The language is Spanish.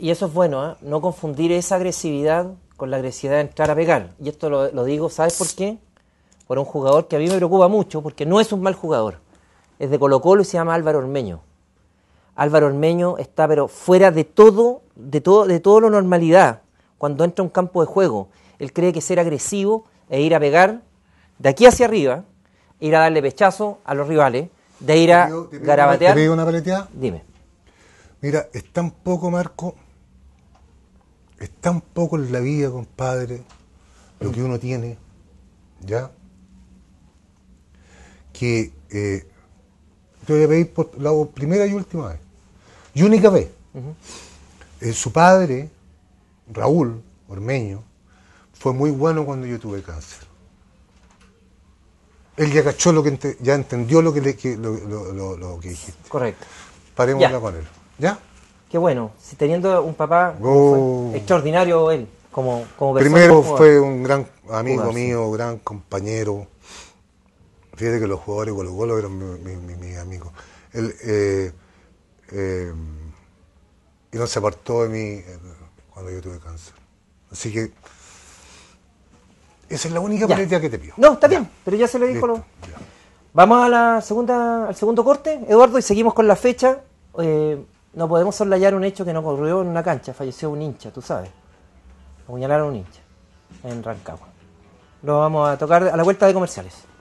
Y eso es bueno, ¿eh? no confundir esa agresividad con la agresividad de entrar a pegar. Y esto lo, digo, ¿sabes por qué? Por un jugador que a mí me preocupa mucho, porque no es un mal jugador. Es de Colo Colo y se llama Álvaro Ormeño. Álvaro Ormeño está pero fuera de todo, de todo, de todo lo normalidad cuando entra a un campo de juego. Él cree que ser agresivo e ir a pegar de aquí hacia arriba, ir a darle pechazo a los rivales, de ir a garabatear. ¿Te una paleteada? Dime. Mira, es tan poco, Marco, es tan poco en la vida, compadre, lo que uno tiene, ¿ya? Que eh, te voy a pedir por la primera y última vez. Y única vez. Eh, su padre, Raúl Ormeño, fue muy bueno cuando yo tuve cáncer. Él ya cachó lo que ya entendió lo que, lo, que dijiste. Correcto. paremos con él. ¿Ya? qué bueno, si teniendo un papá oh. extraordinario él, como, como Primero fue un gran amigo mío, un gran compañero. Fíjate que los jugadores los Colo eran mis mi, mi, amigos. Él, eh, eh, y no se apartó de mí eh, cuando yo tuve cáncer. Así que esa es la única política que te pido. No, está bien, pero ya se lo dijo. Vamos a la segunda, al segundo corte, Eduardo, y seguimos con la fecha no podemos soslayar un hecho que no ocurrió en una cancha, falleció un hincha, tú sabes. Apuñalaron a un hincha en Rancagua. Lo vamos a tocar a la vuelta de comerciales.